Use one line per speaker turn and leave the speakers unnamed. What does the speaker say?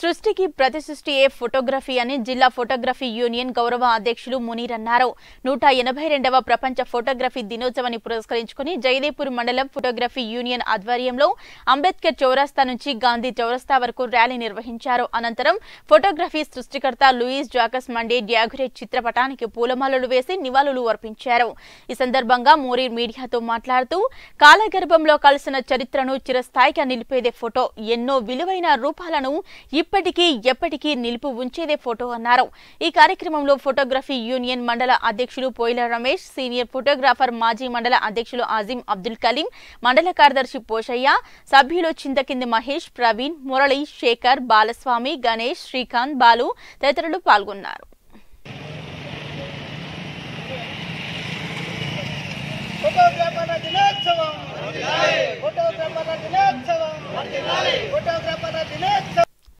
సృష్టికి ప్రతి సృష్టియే ఫోటోగ్రఫీ అని జిల్లా ఫోటోగ్రఫీ యూనియన్ గౌరవ అధ్యక్షులు మునీర్ అన్నారు నూట ఎనభై రెండవ ప్రపంచ ఫోటోగ్రఫీ దినోత్సవాన్ని పురస్కరించుకుని జయదేపూర్ మండలం ఫోటోగ్రఫీ యూనియన్ ఆధ్వర్యంలో అంబేద్కర్ చౌరాస్తా నుంచి గాంధీ చౌరస్తా వరకు ర్యాలీ నిర్వహించారు అనంతరం ఫోటోగ్రఫీ సృష్టికర్త లూయిస్ జాకస్ మండే డ్యాగురే చిత్రపటానికి పూలమాలలు వేసి నివాళులు అర్పించారు ఈ సందర్భంగా మోరీ మీడియాతో మాట్లాడుతూ కాలగర్భంలో కలిసిన చరిత్రను చిరస్థాయిగా నిలిపేదే ఫోటో ఎన్నో విలువైన రూపాలను ఇప్పటికీ ఎప్పటికీ నిలుపు ఉంచేదే ఫోటో అన్నారు ఈ కార్యక్రమంలో ఫోటోగ్రఫీ యూనియన్ మండల అధ్యక్షులు పోయిల రమేష్ సీనియర్ ఫోటోగ్రాఫర్ మాజీ మండల అధ్యక్షులు ఆజీం అబ్దుల్ కలీం మండల కార్యదర్శి పోషయ్య సభ్యులు చింతకింది మహేష్ ప్రవీణ్ మురళి శేఖర్ బాలస్వామి గణేష్ శ్రీకాంత్ బాలు తదితరులు పాల్గొన్నారు
ఫోటోగ్రాఫ్